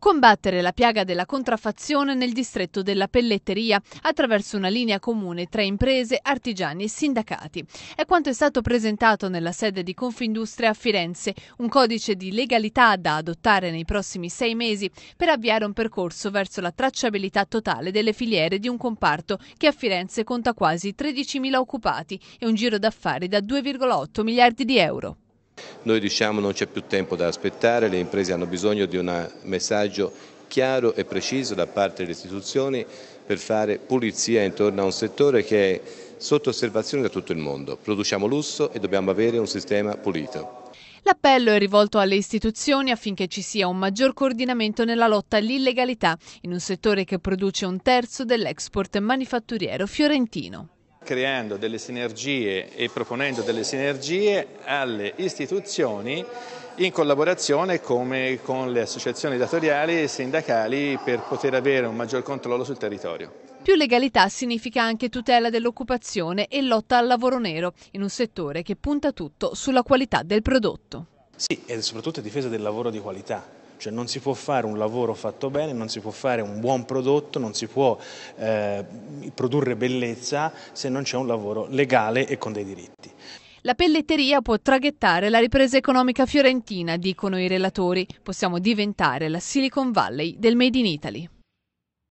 combattere la piaga della contraffazione nel distretto della pelletteria attraverso una linea comune tra imprese, artigiani e sindacati. È quanto è stato presentato nella sede di Confindustria a Firenze, un codice di legalità da adottare nei prossimi sei mesi per avviare un percorso verso la tracciabilità totale delle filiere di un comparto che a Firenze conta quasi 13.000 occupati e un giro d'affari da 2,8 miliardi di euro. Noi diciamo non c'è più tempo da aspettare, le imprese hanno bisogno di un messaggio chiaro e preciso da parte delle istituzioni per fare pulizia intorno a un settore che è sotto osservazione da tutto il mondo. Produciamo lusso e dobbiamo avere un sistema pulito. L'appello è rivolto alle istituzioni affinché ci sia un maggior coordinamento nella lotta all'illegalità in un settore che produce un terzo dell'export manifatturiero fiorentino creando delle sinergie e proponendo delle sinergie alle istituzioni in collaborazione con le associazioni datoriali e sindacali per poter avere un maggior controllo sul territorio. Più legalità significa anche tutela dell'occupazione e lotta al lavoro nero, in un settore che punta tutto sulla qualità del prodotto. Sì, e soprattutto difesa del lavoro di qualità, cioè non si può fare un lavoro fatto bene, non si può fare un buon prodotto, non si può eh, produrre bellezza se non c'è un lavoro legale e con dei diritti. La pelletteria può traghettare la ripresa economica fiorentina, dicono i relatori. Possiamo diventare la Silicon Valley del Made in Italy.